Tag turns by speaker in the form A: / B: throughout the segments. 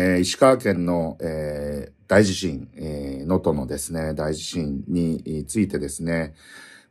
A: えー、石川県の、えー、大地震、え能、ー、登のですね、大地震についてですね、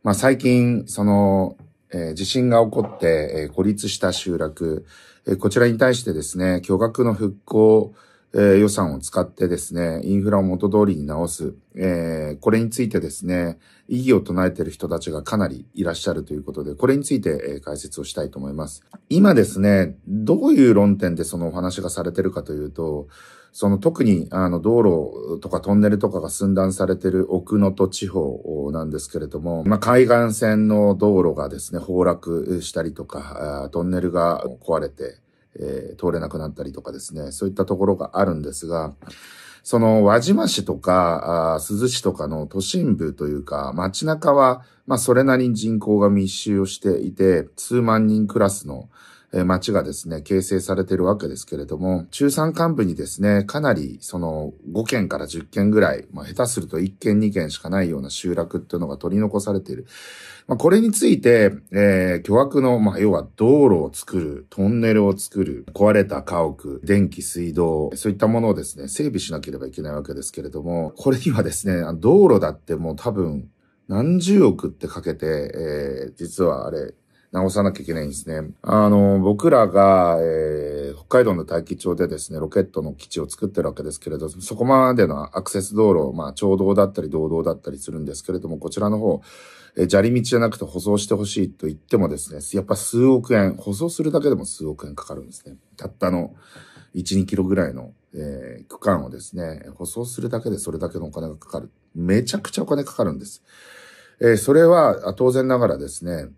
A: まあ、最近、その、え地震が起こって、え孤立した集落、えこちらに対してですね、巨額の復興、え予算を使ってですね、インフラを元通りに直す、えこれについてですね、異議を唱えている人たちがかなりいらっしゃるということで、これについて、え解説をしたいと思います。今ですね、どういう論点でそのお話がされてるかというと、その特にあの道路とかトンネルとかが寸断されてる奥能登地方なんですけれども、まあ、海岸線の道路がですね、崩落したりとか、トンネルが壊れて、えー、通れなくなったりとかですね、そういったところがあるんですが、その輪島市とか、鈴市とかの都心部というか、街中は、まあそれなりに人口が密集をしていて、数万人クラスの、町がですね、形成されているわけですけれども、中山幹部にですね、かなりその5件から10件ぐらい、まあ、下手すると1件2件しかないような集落っていうのが取り残されている。まあ、これについて、えー、巨悪の、まあ、要は道路を作る、トンネルを作る、壊れた家屋、電気、水道、そういったものをですね、整備しなければいけないわけですけれども、これにはですね、道路だってもう多分何十億ってかけて、えー、実はあれ、直さなきゃいけないんですね。あの、僕らが、えー、北海道の大気町でですね、ロケットの基地を作ってるわけですけれど、そこまでのアクセス道路、まあ、町道だったり道道だったりするんですけれども、こちらの方、えー、砂利道じゃなくて舗装してほしいと言ってもですね、やっぱ数億円、舗装するだけでも数億円かかるんですね。たったの1、2キロぐらいの、えー、区間をですね、舗装するだけでそれだけのお金がかかる。めちゃくちゃお金かかるんです。えー、それは当然ながらですね、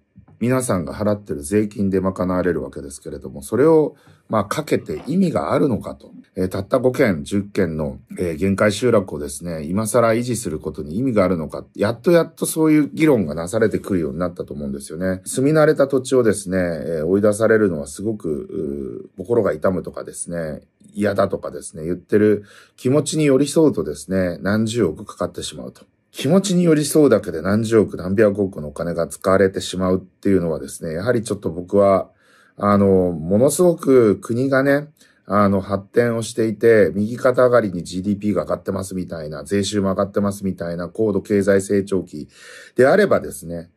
A: 皆さんが払ってる税金で賄われるわけですけれども、それを、まあ、かけて意味があるのかと。えー、たった5件、10件の、えー、限界集落をですね、今更維持することに意味があるのか。やっとやっとそういう議論がなされてくるようになったと思うんですよね。住み慣れた土地をですね、えー、追い出されるのはすごく、心が痛むとかですね、嫌だとかですね、言ってる気持ちに寄り添うとですね、何十億かかってしまうと。気持ちに寄り添うだけで何十億何百億のお金が使われてしまうっていうのはですね、やはりちょっと僕は、あの、ものすごく国がね、あの、発展をしていて、右肩上がりに GDP が上がってますみたいな、税収も上がってますみたいな高度経済成長期であればですね、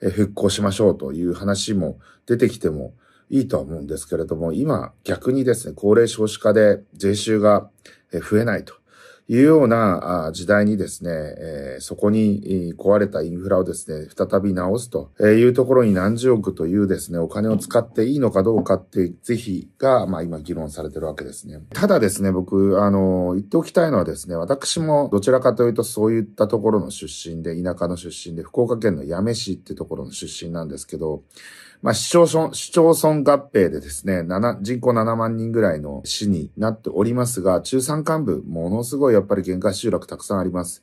A: 復興しましょうという話も出てきてもいいとは思うんですけれども、今逆にですね、高齢少子化で税収が増えないというような時代にですね、そこに壊れたインフラをですね、再び直すというところに何十億というですね、お金を使っていいのかどうかってぜひが、まあ今議論されてるわけですね。ただですね、僕、あの、言っておきたいのはですね、私もどちらかというとそういったところの出身で、田舎の出身で、福岡県の八女市ってところの出身なんですけど、まあ、市町村、市町村合併でですね、7人口7万人ぐらいの市になっておりますが、中山幹部、ものすごいやっぱり原価集落たくさんあります。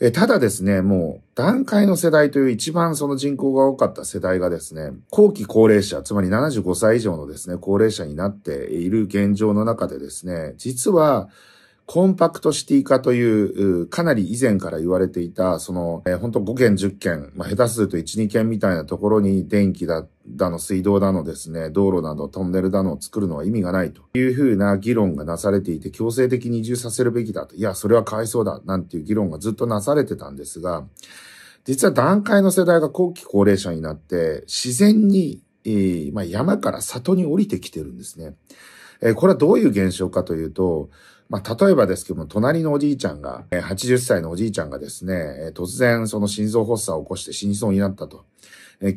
A: えただですね、もう、段階の世代という一番その人口が多かった世代がですね、後期高齢者、つまり75歳以上のですね、高齢者になっている現状の中でですね、実は、コンパクトシティ化という、かなり以前から言われていた、その、えー、本当5件、10件、まあ、下手すると1、2件みたいなところに電気だ、だの、水道だのですね、道路など、トンネルだのを作るのは意味がないというふうな議論がなされていて、強制的に移住させるべきだと。いや、それはかわいそうだ、なんていう議論がずっとなされてたんですが、実は段階の世代が後期高齢者になって、自然に、えー、まあ、山から里に降りてきてるんですね。えー、これはどういう現象かというと、まあ、例えばですけども、隣のおじいちゃんが、80歳のおじいちゃんがですね、突然その心臓発作を起こして死にそうになったと。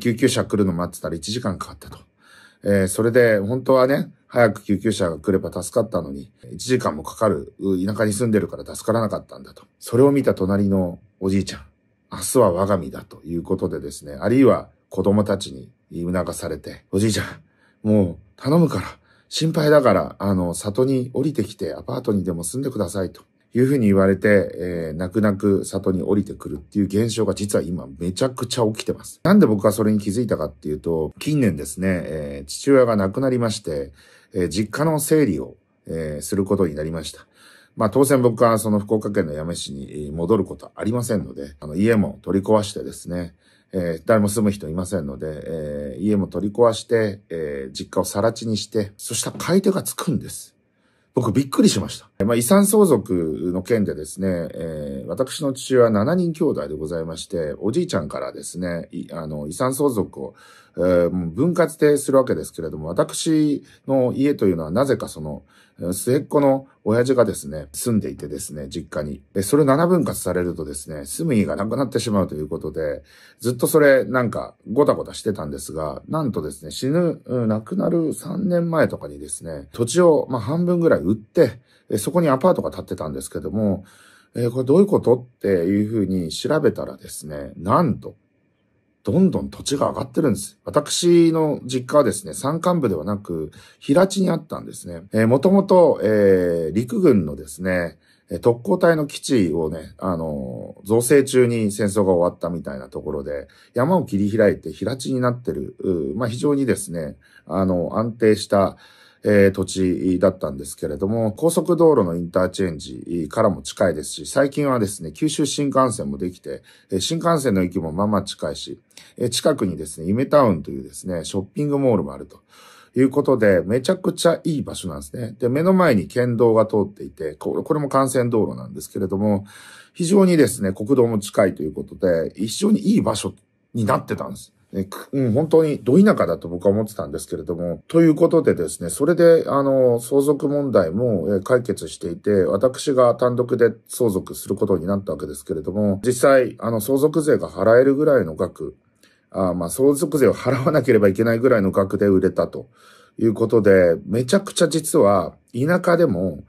A: 救急車来るの待ってたら1時間かかったと。えー、それで、本当はね、早く救急車が来れば助かったのに、1時間もかかる、田舎に住んでるから助からなかったんだと。それを見た隣のおじいちゃん、明日は我が身だということでですね、あるいは子供たちに促されて、おじいちゃん、もう頼むから、心配だから、あの、里に降りてきてアパートにでも住んでくださいというふうに言われて、えー、泣く泣く里に降りてくるっていう現象が実は今めちゃくちゃ起きてます。なんで僕はそれに気づいたかっていうと、近年ですね、えー、父親が亡くなりまして、えー、実家の整理を、えー、することになりました。まあ当然僕はその福岡県の八女市に戻ることはありませんので、あの家も取り壊してですね、えー、誰も住む人いませんので、えー、家も取り壊して、えー、実家を更地にして、そしたら買い手がつくんです。僕びっくりしました。まあ、遺産相続の件でですね、えー、私の父親は7人兄弟でございまして、おじいちゃんからですね、あの、遺産相続をえー、分割でするわけですけれども、私の家というのはなぜかその、末っ子の親父がですね、住んでいてですね、実家に。で、それ7分割されるとですね、住む家がなくなってしまうということで、ずっとそれなんかごたごたしてたんですが、なんとですね、死ぬ、亡くなる3年前とかにですね、土地をまあ半分ぐらい売って、そこにアパートが建ってたんですけども、えー、これどういうことっていうふうに調べたらですね、なんと、どんどん土地が上がってるんです。私の実家はですね、山間部ではなく、平地にあったんですね。えー、もともと、えー、陸軍のですね、特攻隊の基地をね、あの、造成中に戦争が終わったみたいなところで、山を切り開いて平地になってる、まあ、非常にですね、あの、安定した、えー、土地だったんですけれども、高速道路のインターチェンジからも近いですし、最近はですね、九州新幹線もできて、新幹線の駅もまあまあ近いし、近くにですね、イメタウンというですね、ショッピングモールもあると。いうことで、めちゃくちゃいい場所なんですね。で、目の前に県道が通っていて、これも幹線道路なんですけれども、非常にですね、国道も近いということで、非常にいい場所になってたんです。うん、本当にど田舎だと僕は思ってたんですけれども、ということでですね、それで、あの、相続問題も解決していて、私が単独で相続することになったわけですけれども、実際、あの、相続税が払えるぐらいの額、あまあ、相続税を払わなければいけないぐらいの額で売れたということで、めちゃくちゃ実は、田舎でも、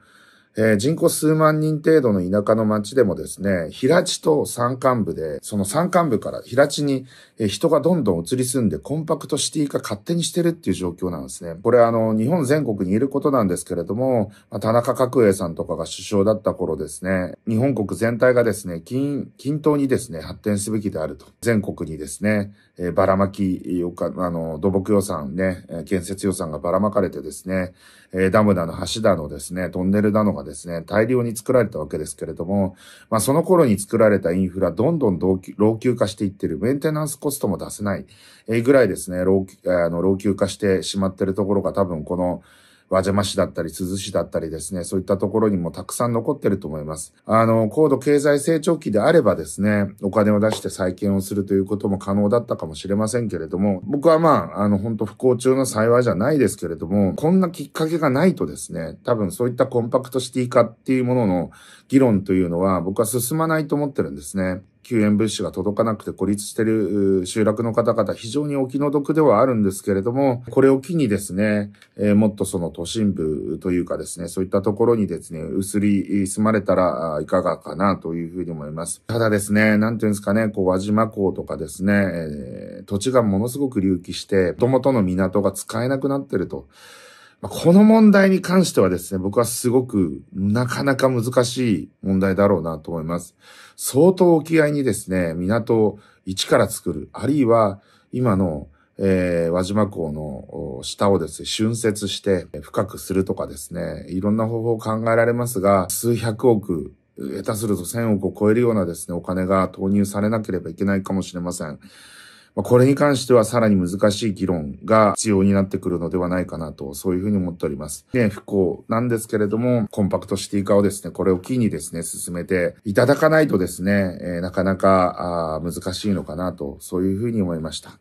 A: えー、人口数万人程度の田舎の町でもですね、平地と山間部で、その山間部から平地に人がどんどん移り住んでコンパクトシティ化勝手にしてるっていう状況なんですね。これあの、日本全国にいることなんですけれども、田中角栄さんとかが首相だった頃ですね、日本国全体がですね、均等にですね、発展すべきであると。全国にですね、えー、ばらまき、あの、土木予算ね、建設予算がばらまかれてですね、えー、ダムだの橋だのですね、トンネルだのがですね、大量に作られたわけですけれども、まあその頃に作られたインフラ、どんどん老朽化していってる、メンテナンスコストも出せない、えぐらいですね、老あの老朽化してしまってるところが多分この、和邪魔市だったり、鈴市だったりですね、そういったところにもたくさん残ってると思います。あの、高度経済成長期であればですね、お金を出して再建をするということも可能だったかもしれませんけれども、僕はまあ、あの、本当不幸中の幸いじゃないですけれども、こんなきっかけがないとですね、多分そういったコンパクトシティ化っていうものの議論というのは僕は進まないと思ってるんですね。救援物資が届かなくて孤立してる集落の方々、非常にお気の毒ではあるんですけれども、これを機にですね、えもっとその都心部というかですね、そういったところにですね、移り住まれたらいかがかなというふうに思います。ただですね、なんていうんですかね、こう、輪島港とかですね、え土地がものすごく隆起して、元々の港が使えなくなってると。この問題に関してはですね、僕はすごくなかなか難しい問題だろうなと思います。相当沖合にですね、港を一から作る、あるいは今の、えー、輪島港の下をですね、浚渫して深くするとかですね、いろんな方法考えられますが、数百億、下手すると千億を超えるようなですね、お金が投入されなければいけないかもしれません。これに関してはさらに難しい議論が必要になってくるのではないかなと、そういうふうに思っております。ね、不幸なんですけれども、コンパクトシティ化をですね、これを機にですね、進めていただかないとですね、えなかなか難しいのかなと、そういうふうに思いました。